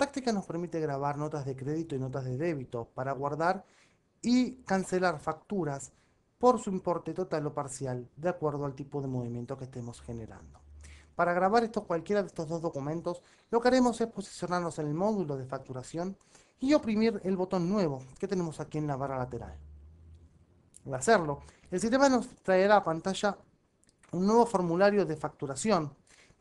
Táctica nos permite grabar notas de crédito y notas de débito para guardar y cancelar facturas por su importe total o parcial, de acuerdo al tipo de movimiento que estemos generando. Para grabar esto cualquiera de estos dos documentos, lo que haremos es posicionarnos en el módulo de facturación y oprimir el botón nuevo que tenemos aquí en la barra lateral. Al hacerlo, el sistema nos traerá a pantalla un nuevo formulario de facturación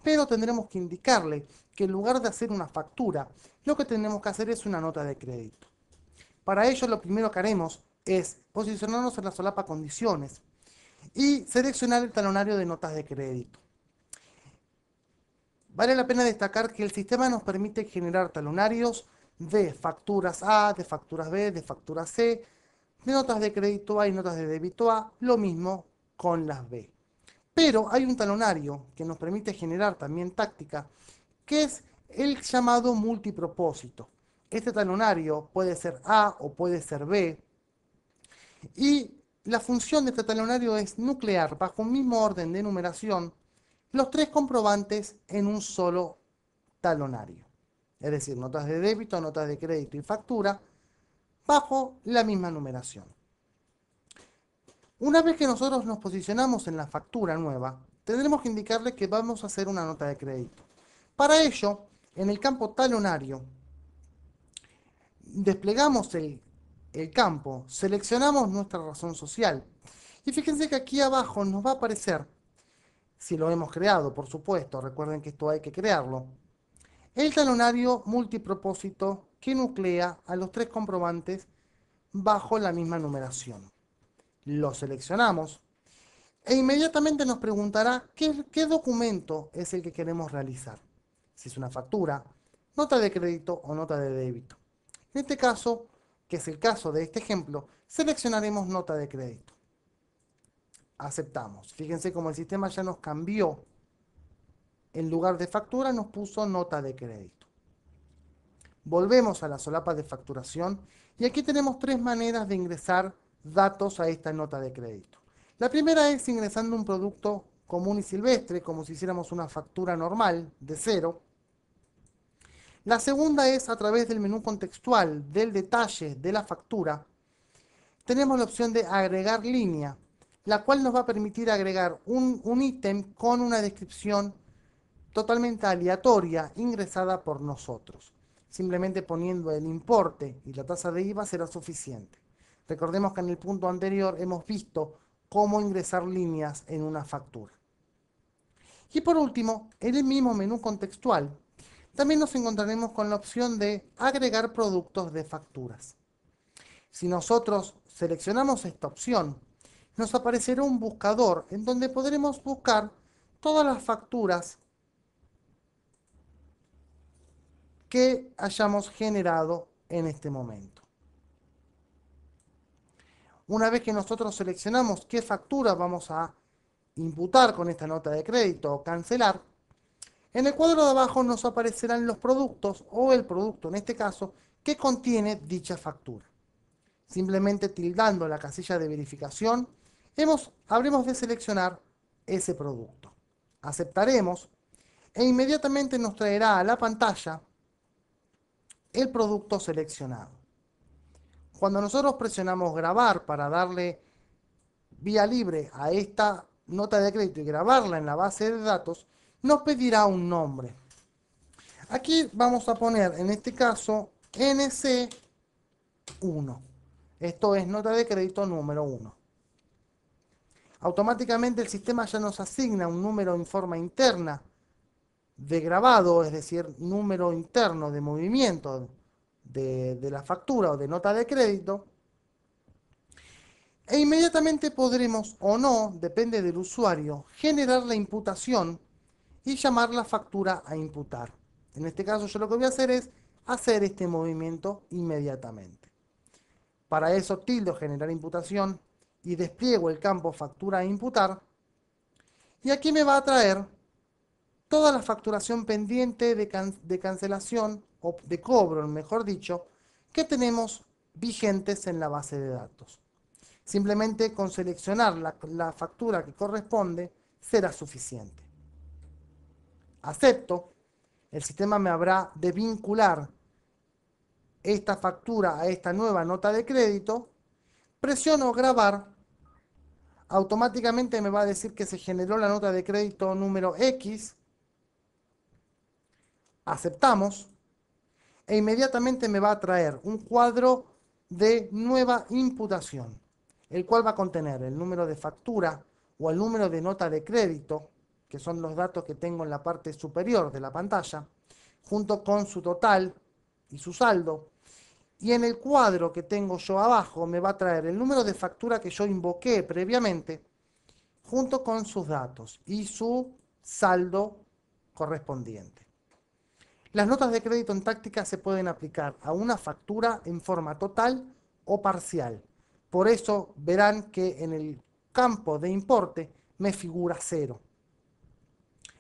pero tendremos que indicarle que en lugar de hacer una factura, lo que tenemos que hacer es una nota de crédito. Para ello lo primero que haremos es posicionarnos en la solapa condiciones y seleccionar el talonario de notas de crédito. Vale la pena destacar que el sistema nos permite generar talonarios de facturas A, de facturas B, de facturas C, de notas de crédito A y notas de débito A, lo mismo con las B. Pero hay un talonario que nos permite generar también táctica, que es el llamado multipropósito. Este talonario puede ser A o puede ser B. Y la función de este talonario es nuclear, bajo un mismo orden de numeración, los tres comprobantes en un solo talonario. Es decir, notas de débito, notas de crédito y factura, bajo la misma numeración. Una vez que nosotros nos posicionamos en la factura nueva, tendremos que indicarle que vamos a hacer una nota de crédito. Para ello, en el campo talonario, desplegamos el, el campo, seleccionamos nuestra razón social. Y fíjense que aquí abajo nos va a aparecer, si lo hemos creado, por supuesto, recuerden que esto hay que crearlo, el talonario multipropósito que nuclea a los tres comprobantes bajo la misma numeración lo seleccionamos e inmediatamente nos preguntará qué, documento es el que queremos realizar, si es una factura, nota de crédito o nota de débito. En este caso, que es el caso de este ejemplo, seleccionaremos nota de crédito. Aceptamos. Fíjense cómo el sistema ya nos cambió. En lugar de factura nos puso nota de crédito. Volvemos a la solapa de facturación y aquí tenemos tres maneras de ingresar datos a esta nota de crédito. La primera es ingresando un producto común y silvestre, como si hiciéramos una factura normal de cero. La segunda es a través del menú contextual del detalle de la factura. Tenemos la opción de agregar línea, la cual nos va a permitir agregar un, un ítem con una descripción totalmente aleatoria ingresada por nosotros. Simplemente poniendo el importe y la tasa de IVA será suficiente. Recordemos que en el punto anterior hemos visto cómo ingresar líneas en una factura. Y por último, en el mismo menú contextual, también nos encontraremos con la opción de agregar productos de facturas. Si nosotros seleccionamos esta opción, nos aparecerá un buscador en donde podremos buscar todas las facturas que hayamos generado en este momento. Una vez que nosotros seleccionamos qué factura vamos a imputar con esta nota de crédito o cancelar, en el cuadro de abajo nos aparecerán los productos o el producto en este caso que contiene dicha factura. Simplemente tildando la casilla de verificación, hemos, habremos de seleccionar ese producto. Aceptaremos e inmediatamente nos traerá a la pantalla el producto seleccionado. Cuando nosotros presionamos grabar para darle vía libre a esta nota de crédito y grabarla en la base de datos, nos pedirá un nombre. Aquí vamos a poner, en este caso, NC1. Esto es nota de crédito número 1. Automáticamente el sistema ya nos asigna un número en forma interna de grabado, es decir, número interno de movimiento de, la factura o de nota de crédito, e inmediatamente podremos o no, depende del usuario, generar la imputación y llamar la factura a imputar. En este caso yo lo que voy a hacer es hacer este movimiento inmediatamente. Para eso tildo generar imputación y despliego el campo factura a imputar. Y aquí me va a traer toda la facturación pendiente de, cancelación o de cobro, mejor dicho, que tenemos vigentes en la base de datos. Simplemente con seleccionar la factura que corresponde será suficiente. Acepto, el sistema me habrá de vincular esta factura a esta nueva nota de crédito, presiono grabar, automáticamente me va a decir que se generó la nota de crédito número X, aceptamos, e inmediatamente me va a traer un cuadro de nueva imputación, el cual va a contener el número de factura o el número de nota de crédito, que son los datos que tengo en la parte superior de la pantalla, junto con su total y su saldo. Y en el cuadro que tengo yo abajo me va a traer el número de factura que yo invoqué previamente, junto con sus datos y su saldo correspondiente. Las notas de crédito en táctica se pueden aplicar a una factura en forma total o parcial. Por eso verán que en el campo de importe me figura cero.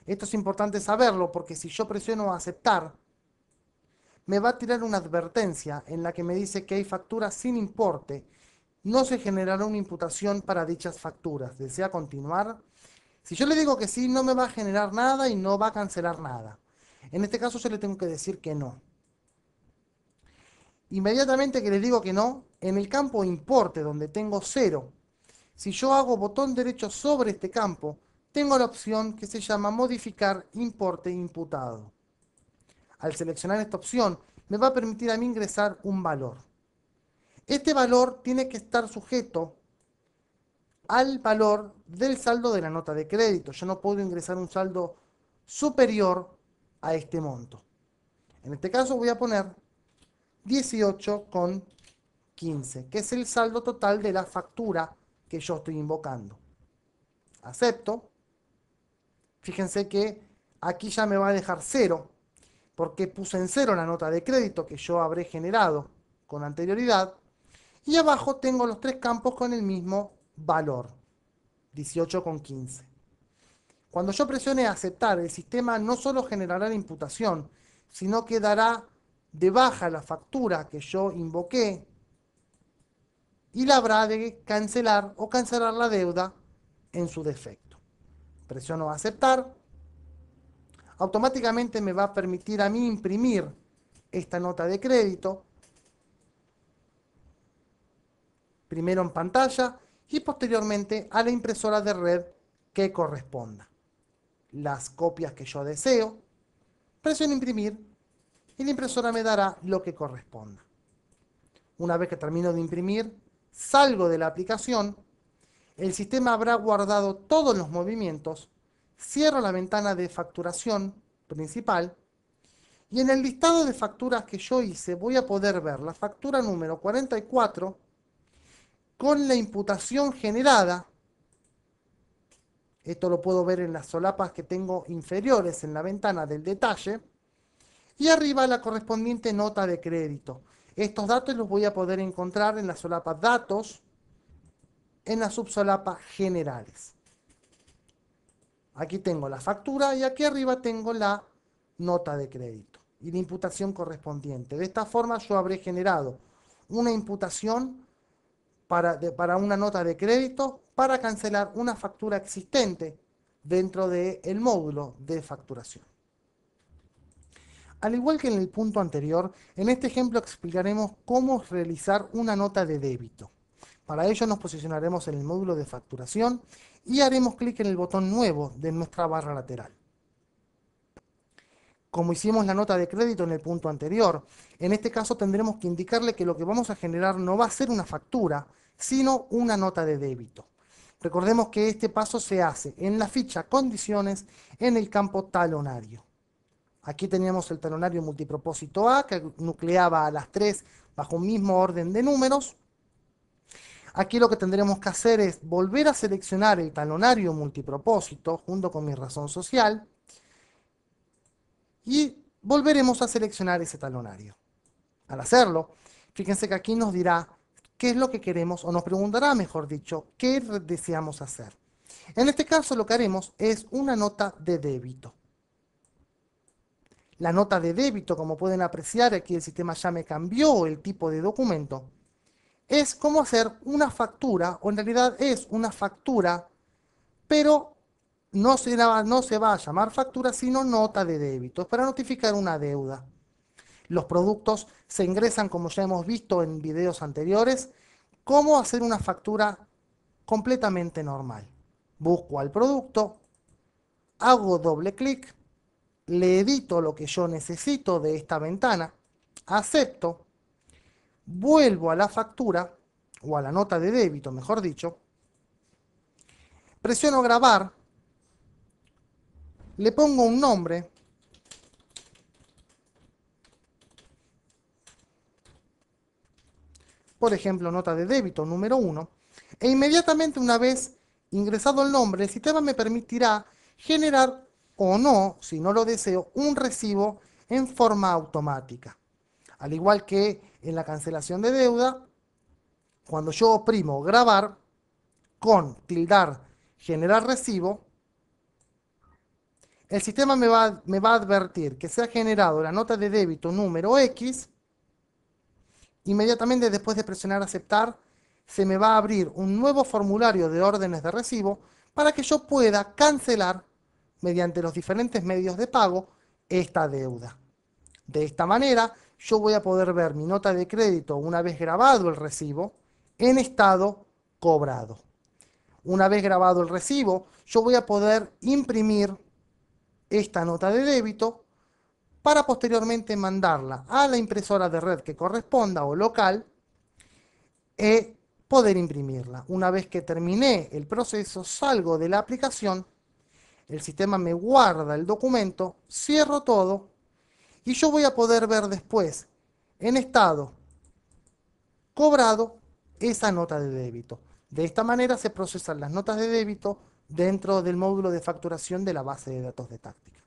Esto es importante saberlo porque si yo presiono aceptar, me va a tirar una advertencia en la que me dice que hay facturas sin importe. No se generará una imputación para dichas facturas. ¿Desea continuar? Si yo le digo que sí, no me va a generar nada y no va a cancelar nada. En este caso yo le tengo que decir que no. Inmediatamente que les digo que no, en el campo importe, donde tengo cero, si yo hago botón derecho sobre este campo, tengo la opción que se llama modificar importe imputado. Al seleccionar esta opción, me va a permitir a mí ingresar un valor. Este valor tiene que estar sujeto al valor del saldo de la nota de crédito. Yo no puedo ingresar un saldo superior a este monto. En este caso voy a poner 18,15, que es el saldo total de la factura que yo estoy invocando. Acepto. Fíjense que aquí ya me va a dejar cero, porque puse en cero la nota de crédito que yo habré generado con anterioridad. Y abajo tengo los tres campos con el mismo valor, 18,15. Cuando yo presione aceptar, el sistema no solo generará la imputación, sino que dará de baja la factura que yo invoqué y la habrá de cancelar o cancelar la deuda en su defecto. Presiono aceptar. Automáticamente me va a permitir a mí imprimir esta nota de crédito. Primero en pantalla y posteriormente a la impresora de red que corresponda las copias que yo deseo, presiono imprimir y la impresora me dará lo que corresponda. Una vez que termino de imprimir, salgo de la aplicación, el sistema habrá guardado todos los movimientos, cierro la ventana de facturación principal y en el listado de facturas que yo hice voy a poder ver la factura número 44 con la imputación generada esto lo puedo ver en las solapas que tengo inferiores en la ventana del detalle. Y arriba la correspondiente nota de crédito. Estos datos los voy a poder encontrar en la solapa Datos, en la subsolapa Generales. Aquí tengo la factura y aquí arriba tengo la nota de crédito y la imputación correspondiente. De esta forma yo habré generado una imputación para, una nota de crédito para cancelar una factura existente dentro del el módulo de facturación. Al igual que en el punto anterior, en este ejemplo explicaremos cómo realizar una nota de débito. Para ello nos posicionaremos en el módulo de facturación y haremos clic en el botón nuevo de nuestra barra lateral como hicimos la nota de crédito en el punto anterior. En este caso tendremos que indicarle que lo que vamos a generar no va a ser una factura, sino una nota de débito. Recordemos que este paso se hace en la ficha condiciones en el campo talonario. Aquí teníamos el talonario multipropósito A que nucleaba a las tres bajo un mismo orden de números. Aquí lo que tendremos que hacer es volver a seleccionar el talonario multipropósito junto con mi razón social y volveremos a seleccionar ese talonario. Al hacerlo, fíjense que aquí nos dirá qué es lo que queremos, o nos preguntará, mejor dicho, qué deseamos hacer. En este caso lo que haremos es una nota de débito. La nota de débito, como pueden apreciar, aquí el sistema ya me cambió el tipo de documento, es como hacer una factura, o en realidad es una factura, pero no se, va, no se va a llamar factura, sino nota de débito. Es para notificar una deuda. Los productos se ingresan, como ya hemos visto en videos anteriores, cómo hacer una factura completamente normal. Busco al producto, hago doble clic, le edito lo que yo necesito de esta ventana, acepto, vuelvo a la factura, o a la nota de débito, mejor dicho, presiono grabar, le pongo un nombre. Por ejemplo, nota de débito número 1. E inmediatamente una vez ingresado el nombre, el sistema me permitirá generar o no, si no lo deseo, un recibo en forma automática. Al igual que en la cancelación de deuda, cuando yo oprimo grabar con tildar generar recibo, el sistema me va, a advertir que se ha generado la nota de débito número X, inmediatamente después de presionar aceptar, se me va a abrir un nuevo formulario de órdenes de recibo para que yo pueda cancelar mediante los diferentes medios de pago esta deuda. De esta manera, yo voy a poder ver mi nota de crédito una vez grabado el recibo en estado cobrado. Una vez grabado el recibo, yo voy a poder imprimir esta nota de débito para posteriormente mandarla a la impresora de red que corresponda o local e poder imprimirla. Una vez que terminé el proceso, salgo de la aplicación, el sistema me guarda el documento, cierro todo y yo voy a poder ver después en estado cobrado esa nota de débito. De esta manera se procesan las notas de débito dentro del módulo de facturación de la base de datos de táctica.